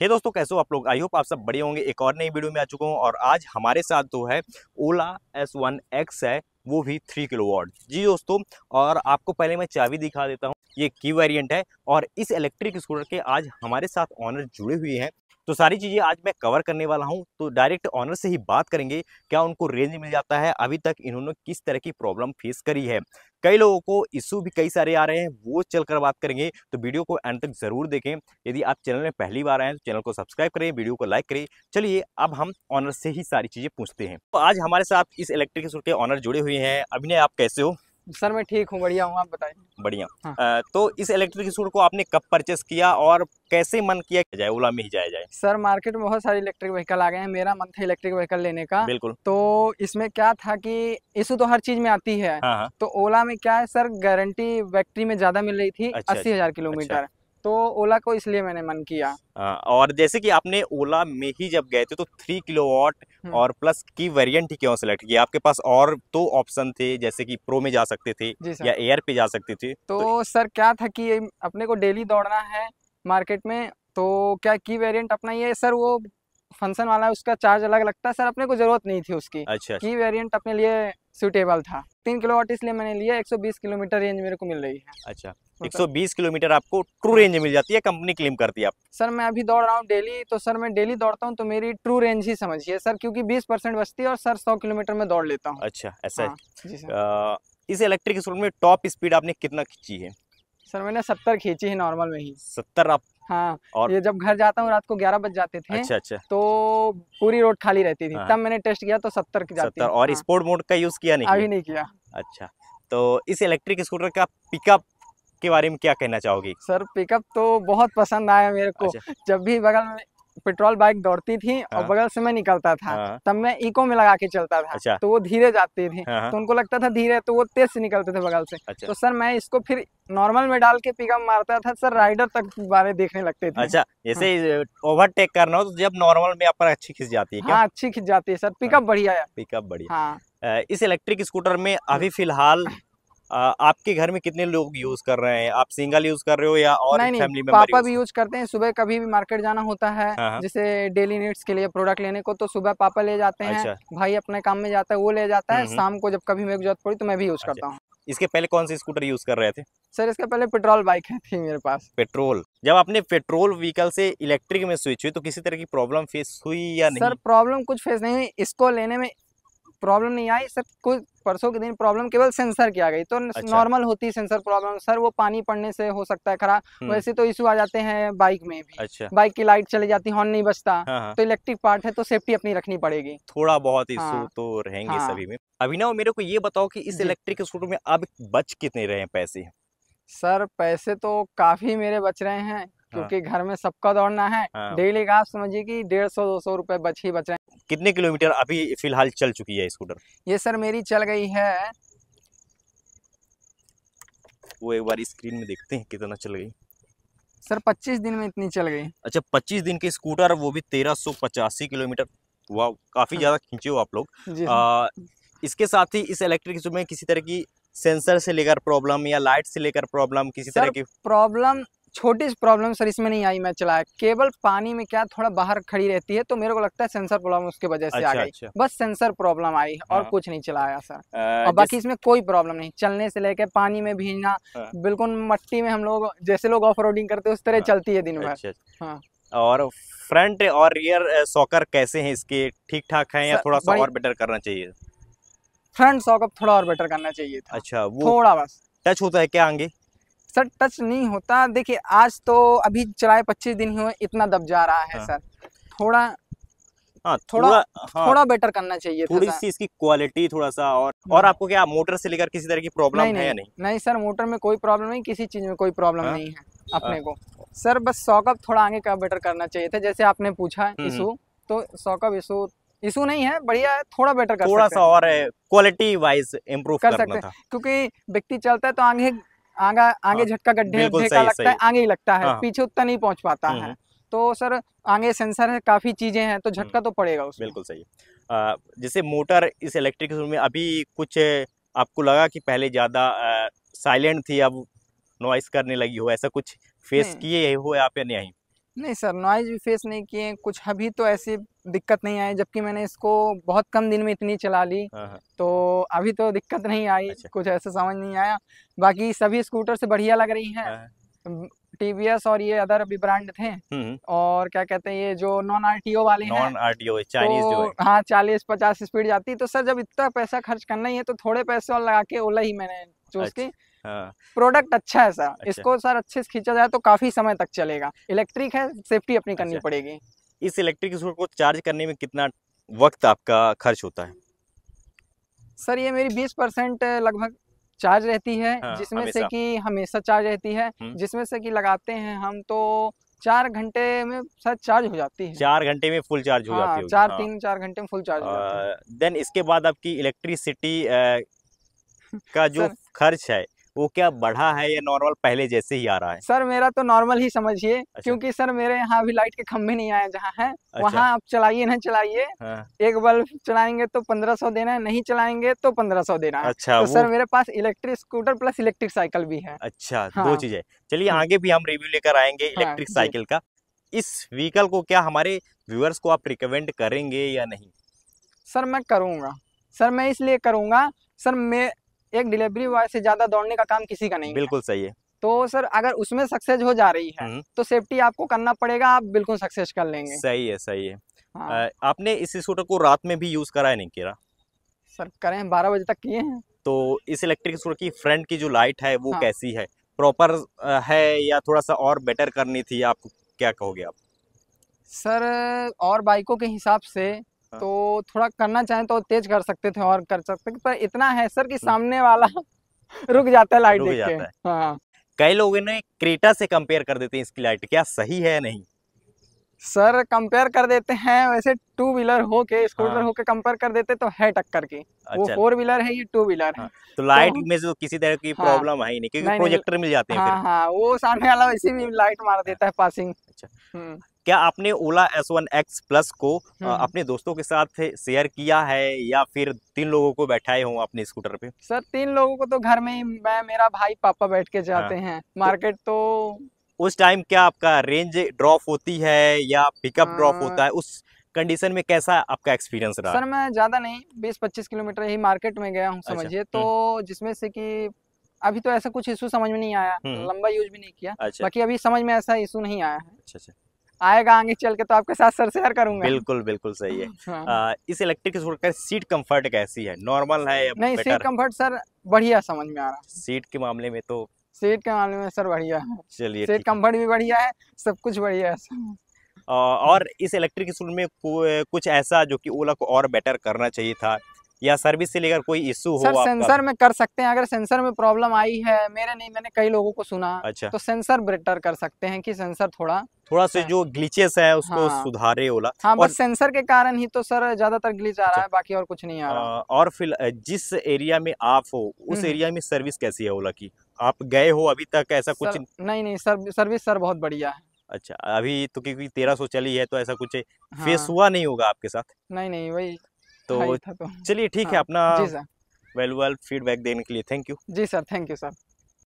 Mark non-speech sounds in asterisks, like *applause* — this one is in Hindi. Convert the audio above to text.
हे hey दोस्तों कैसे हो आप लोग आई होप आप सब बड़े होंगे एक और नई वीडियो में आ चुका हूँ और आज हमारे साथ जो तो है ओला एस वन एक्स है वो भी थ्री किलो वॉट जी दोस्तों और आपको पहले मैं चाबी दिखा देता हूँ ये की वेरिएंट है और इस इलेक्ट्रिक स्कूटर के आज हमारे साथ ऑनर जुड़े हुए हैं तो सारी चीज़ें आज मैं कवर करने वाला हूँ तो डायरेक्ट ऑनर से ही बात करेंगे क्या उनको रेंज मिल जाता है अभी तक इन्होंने किस तरह की प्रॉब्लम फेस करी है कई लोगों को इशू भी कई सारे आ रहे हैं वो चलकर बात करेंगे तो वीडियो को एंड तक जरूर देखें यदि आप चैनल में पहली बार आए हैं तो चैनल को सब्सक्राइब करें वीडियो को लाइक करें चलिए अब हम ऑनर से ही सारी चीज़ें पूछते हैं तो आज हमारे साथ इस इलेक्ट्रिक के ऑनर जुड़े हुए हैं अभिनय आप कैसे हो सर मैं ठीक हूँ बढ़िया हूँ आप बताइए बढ़िया हाँ। तो इस इलेक्ट्रिक स्कूटर को आपने कब परचेस किया और कैसे मन किया कि जाए ओला में ही जाया जाए सर मार्केट में बहुत सारे इलेक्ट्रिक व्हीकल आ गए हैं मेरा मन था इलेक्ट्रिक व्हीकल लेने का बिल्कुल तो इसमें क्या था कि इशू तो हर चीज में आती है हाँ, हाँ। तो ओला में क्या है सर गारंटी फैक्ट्री में ज्यादा मिल रही थी अच्छा, अस्सी हजार अच्छा। किलोमीटर तो ओला को इसलिए मैंने मन किया आ, हाँ, और जैसे कि आपने ओला में ही जब गए थे तो थ्री किलो वॉट और प्लस की वेरिएंट ही क्यों सेलेक्ट किया आपके पास और तो ऑप्शन थे जैसे कि प्रो में जा सकते थे या एयर पे जा सकते थे तो, तो सर क्या था कि अपने को डेली दौड़ना है मार्केट में तो क्या की वेरियंट अपना ये सर वो फंक्शन वाला है उसका चार्ज अलग लगता है सर अपने को जरूरत नहीं थी उसकी अच्छा की अच्छा। वेरियंट अपने लिए सुटेबल था तीन किलो वॉट इसलिए मैंने लिया एक किलोमीटर रेंज मेरे को मिल रही है अच्छा 120 मतलब किलोमीटर आपको ट्रू रेंज मिल जाती है कंपनी क्लेम करती है आप सर मैं अभी दौड़ रहा हूँ डेली तो सर मैं डेली दौड़ता हूँ तो मेरी ट्रू रेंज ही समझिए सर क्योंकि 20 परसेंट बचती है और सर 100 किलोमीटर में दौड़ लेता हूँ अच्छा ऐसा हाँ, है। इस इलेक्ट्रिक स्कूटर में टॉप स्पीड आपने कितना खींची है सर मैंने सत्तर खींची है नॉर्मल में ही सत्तर आप हाँ और ये जब घर जाता हूँ रात को ग्यारह बज जाते थे अच्छा अच्छा तो पूरी रोड खाली रहती थी हाँ। तब मैंने टेस्ट किया तो सत्तर की जाती और हाँ। स्पोर्ट मोड का यूज किया नहीं अभी नहीं किया अच्छा तो इस इलेक्ट्रिक स्कूटर का पिकअप के बारे में क्या कहना चाहोगी सर पिकअप तो बहुत पसंद आया मेरे को अच्छा। जब भी बगल में पेट्रोल बाइक दौड़ती थी और हाँ। बगल से मैं निकलता था हाँ। तब मैं इको में लगा के चलता था अच्छा। तो वो धीरे जाते थे हाँ, तो उनको लगता था धीरे तो वो तेज से निकलते थे बगल से अच्छा। तो सर मैं इसको फिर नॉर्मल में डाल के पिकअप मारता था सर राइडर तक बारे देखने लगते थे अच्छा जैसे हाँ। ओवरटेक करना हो तो जब नॉर्मल में आप अच्छी खिंच जाती है अच्छी खिंच जाती है सर पिकअप बढ़िया पिकअप बढ़िया इस इलेक्ट्रिक स्कूटर में अभी फिलहाल आपके घर में कितने लोग यूज कर रहे हैं आप सिंगल यूज कर रहे हो या और नहीं, फैमिली नहीं, पापा भी यूज करते हैं सुबह कभी भी मार्केट जाना होता है हाँ, हाँ। जैसे डेली नीड्स के लिए प्रोडक्ट लेने को तो सुबह पापा ले जाते हैं अच्छा। भाई अपने काम में जाता है वो ले जाता है हम्म, हम्म। शाम को जब कभी मेरे जरूरत पड़ी तो मैं भी यूज अच्छा। करता हूँ इसके पहले कौन सी स्कूटर यूज कर रहे थे सर इसके पहले पेट्रोल बाइक है थी मेरे पास पेट्रोल जब आपने पेट्रोल व्हीकल से इलेक्ट्रिक में स्विच हुई तो किसी तरह की प्रॉब्लम फेस हुई या नहीं सर प्रॉब्लम कुछ फेस नहीं हुई इसको लेने में प्रॉब्लम नहीं आई सर कुछ परसों के दिन प्रॉब्लम केवल सेंसर की आ गई तो अच्छा। नॉर्मल होती है सेंसर प्रॉब्लम सर वो पानी पड़ने से हो सकता है खराब हम्म। वैसे तो इशू आ जाते हैं बाइक में भी अच्छा। बाइक की लाइट चली जाती हॉर्न नहीं बचता हाँ, हाँ। तो इलेक्ट्रिक पार्ट है तो सेफ्टी अपनी रखनी पड़ेगी थोड़ा बहुत इशू हाँ। तो रहेंगे हाँ। सभी में अभिनव मेरे को ये बताओ की इस इलेक्ट्रिक स्कूटर में अब बच कितने रहे पैसे सर पैसे तो काफी मेरे बच रहे हैं हाँ। क्योंकि हाँ। घर में सबका दौड़ना है हाँ। डेली का आप समझिए कि डेढ़ सौ दो सौ रूपए बच ही बच रहे हैं कितने किलोमीटर अभी फिलहाल चल चुकी है स्कूटर ये सर मेरी चल गई है वो एक बार स्क्रीन में देखते हैं कितना चल गई सर 25 दिन में इतनी चल गई अच्छा 25 दिन के स्कूटर वो भी तेरह किलोमीटर वाह काफी हाँ। ज्यादा खींचे हो आप लोग आ, इसके साथ ही इस इलेक्ट्रिक में किसी तरह की सेंसर से लेकर प्रॉब्लम या लाइट से लेकर प्रॉब्लम किसी तरह की प्रॉब्लम छोटी सी प्रॉब्लम सर इसमें नहीं आई मैं चलाया केवल पानी में क्या थोड़ा बाहर खड़ी रहती है तो मेरे को लगता है सेंसर प्रॉब्लम उसके वजह से अच्छा, आ गई अच्छा। बस सेंसर प्रॉब्लम आई और हाँ। कुछ नहीं चलाया सर और बाकी इसमें कोई प्रॉब्लम नहीं चलने से लेकर पानी में भीजना हाँ। बिल्कुल मट्टी में हम लोग जैसे लोग ऑफ करते उस तरह हाँ। चलती है दिन भर अच्छा, अच्छा। और फ्रंट और रियर सॉकर कैसे हैं इसके ठीक ठाक हैं या थोड़ा सा और बेटर करना चाहिए फ्रंट सॉकअप थोड़ा और बेटर करना चाहिए था अच्छा वो थोड़ा बस टच होता है क्या आगे सर टच नहीं होता देखिए आज तो अभी चलाए पच्चीस दिन ही हुए इतना दब जा रहा है हाँ। सर थोड़ा हाँ, थोड़ा हाँ, थोड़ा बेटर करना चाहिए थोड़ी सी इसकी क्वालिटी थोड़ा सा और हम्म। और आपको क्या मोटर से लेकर किसी तरह की प्रॉब्लम है या नहीं नहीं सर मोटर में कोई प्रॉब्लम नहीं किसी चीज में कोई प्रॉब्लम हाँ, नहीं है अपने हाँ, को सर बस सौकअप थोड़ा आगे का बेटर करना चाहिए था जैसे आपने पूछा इशू हम्म, हम्म। तो सौकअप इशू इशू नहीं है बढ़िया है थोड़ा बेटर कर थोड़ा सा और क्वालिटी वाइज इम्प्रूव कर सकते हैं क्योंकि व्यक्ति चलता है तो आगे आगे आगे हाँ, झटका गड्ढे गड्ढे का लगता है आगे ही लगता है हाँ। पीछे उतना नहीं पहुंच पाता हम्म, है हम्म। तो सर आगे सेंसर है काफी चीजें हैं तो हम्म। झटका तो पड़ेगा उसमें बिल्कुल सही जैसे मोटर इस इलेक्ट्रिक में अभी कुछ आपको लगा कि पहले ज्यादा साइलेंट थी अब नॉइस करने लगी हो ऐसा कुछ फेस किए हो आप या नहीं नहीं सर नॉइज भी फेस नहीं किए कुछ अभी तो ऐसे दिक्कत नहीं आई जबकि मैंने इसको बहुत कम दिन में इतनी चला ली हाँ, हाँ। तो अभी तो दिक्कत नहीं आई अच्छा। कुछ ऐसा समझ नहीं आया बाकी सभी स्कूटर से बढ़िया लग रही है टीवीएस हाँ, और ये अदर अभी ब्रांड थे हम्म, हम्म। और क्या कहते हैं ये जो नॉन आरटीओ वाले नॉन आरटीओ चाइनीज जो तो है। हाँ चालीस पचास स्पीड जाती तो सर जब इतना पैसा खर्च करना ही है तो थोड़े पैसे और लगा के ओला ही मैंने चूज की अच्छा, हाँ। प्रोडक्ट अच्छा है सर अच्छा। इसको सर अच्छे से खींचा जाए तो काफी समय तक चलेगा इलेक्ट्रिक है सेफ्टी अपनी करनी अच्छा। पड़ेगी इस इलेक्ट्रिक स्कूटर को चार्ज करने में कितना वक्त आपका खर्च होता है सर ये मेरी बीस परसेंट लगभग चार्ज रहती है हाँ, जिसमें से कि हमेशा चार्ज रहती है हम्म। जिसमें से कि लगाते हैं हम तो चार घंटे में सर चार्ज हो जाती है चार घंटे में फुल चार्ज हो जाती है हाँ, चार हाँ। तीन चार घंटे में फुल चार्ज हो जाती है देन इसके बाद आपकी इलेक्ट्रिसिटी का *laughs* जो खर्च है वो क्या बढ़ा है या नॉर्मल पहले जैसे ही आ रहा है सर मेरा तो नॉर्मल ही समझिए अच्छा। क्योंकि सर मेरे यहाँ अभी लाइट के खम्भे नहीं आए जहाँ है अच्छा। वहाँ आप चलाइए ना चलाइए हाँ। एक बल्ब चलाएंगे तो पंद्रह सौ देना है नहीं चलाएंगे तो पंद्रह सौ देना है अच्छा तो सर मेरे पास electric scooter plus electric cycle भी है अच्छा दो हाँ। चीजें चलिए हाँ। आगे भी हम रिव्यू लेकर आएंगे इलेक्ट्रिक हाँ, साइकिल का इस व्हीकल को क्या हमारे व्यूअर्स को आप रिकमेंड करेंगे या नहीं सर मैं करूँगा सर मैं इसलिए करूँगा सर मैं एक डिलीवरी बॉय से ज्यादा दौड़ने का काम किसी का नहीं बिल्कुल सही है तो सर अगर उसमें सक्सेस हो जा रही है हम्म। तो सेफ्टी आपको करना पड़ेगा आप बिल्कुल सक्सेस कर लेंगे सही है सही है हाँ। आपने इस स्कूटर को रात में भी यूज करा है नहीं किया सर करें बारह बजे तक किए हैं तो इस इलेक्ट्रिक स्कूटर की फ्रंट की जो लाइट है वो हाँ। कैसी है प्रॉपर है या थोड़ा सा और बेटर करनी थी आप क्या कहोगे आप सर और बाइकों के हिसाब से हाँ। तो थोड़ा करना चाहें तो तेज कर सकते थे और कर सकते पर इतना है सर कि हम्म। सामने वाला *laughs* रुक जाता है लाइट देख के हाँ कई लोग इन्हें क्रेटा से कंपेयर कर देते हैं इसकी लाइट क्या सही है नहीं सर कंपेयर कर देते हैं वैसे टू व्हीलर हो के स्कूटर हाँ। होके कंपेयर कर देते तो है टक्कर की अच्छा। वो फोर व्हीलर है ये टू व्हीलर है हाँ। तो लाइट तो, में जो किसी तरह की हाँ। प्रॉब्लम है ही नहीं क्योंकि प्रोजेक्टर मिल जाते हैं हाँ, फिर। हाँ, वो सामने वाला वैसे भी लाइट मार देता है हाँ। पासिंग अच्छा हम्म। क्या आपने Ola S one X plus को हम्म। अपने दोस्तों के साथ शेयर किया है या फिर तीन लोगों को बैठाए हो अपने स्कूटर पे सर तीन लोगों को तो घर में ही मैं मेरा भाई पापा बैठ के जाते हाँ। हैं मार्केट तो उस टाइम क्या आपका रेंज ड्रॉप होती है या पिकअप ड्रॉप होता है उस कंडीशन में कैसा आपका एक्सपीरियंस रहा सर मैं ज्यादा नहीं बीस पच्चीस किलोमीटर ही मार्केट में गया हूँ अच्छा, समझिए तो हम्म। जिसमें से कि अभी तो ऐसा कुछ इशू समझ में नहीं आया हम्म। लंबा यूज भी नहीं किया अच्छा, बाकी अभी समझ में ऐसा इशू नहीं आया है अच्छा, अच्छा। आएगा आगे चल के तो आपके साथ सर शेयर करूंगा बिल्कुल बिल्कुल सही है *laughs* हाँ। आ, इस इलेक्ट्रिक स्कूटर का सीट कंफर्ट कैसी है नॉर्मल है या नहीं सीट कंफर्ट सर बढ़िया समझ में आ रहा है सीट के मामले में तो सीट के मामले में सर बढ़िया है चलिए सीट कंफर्ट भी बढ़िया है सब कुछ बढ़िया है और इस इलेक्ट्रिक स्कूटर में कुछ ऐसा जो कि ओला को और बेटर करना चाहिए था या सर्विस से लेकर कोई इश्यू हो सर सेंसर में कर सकते हैं अगर सेंसर में प्रॉब्लम आई है मेरे नहीं मैंने कई लोगों को सुना अच्छा तो सेंसर बेटर कर सकते हैं कि सेंसर थोड़ा थोड़ा से जो ग्लिचेस है उसको हाँ, सुधारे ओला हाँ, और सेंसर के कारण ही तो सर ज्यादातर ग्लिच आ रहा अच्छा। है बाकी और कुछ नहीं आ रहा आ, और फिर जिस एरिया में आप हो उस हम्म। एरिया में सर्विस कैसी है ओला की आप गए हो अभी तक ऐसा कुछ नहीं नहीं सर सर्विस सर बहुत बढ़िया है अच्छा अभी तो क्योंकि तेरह सौ चली है तो ऐसा कुछ हाँ। फेस हुआ नहीं होगा आपके साथ नहीं नहीं वही तो चलिए ठीक है हाँ। अपना वेल वेल फीडबैक देने के लिए thank you ji sir thank you sir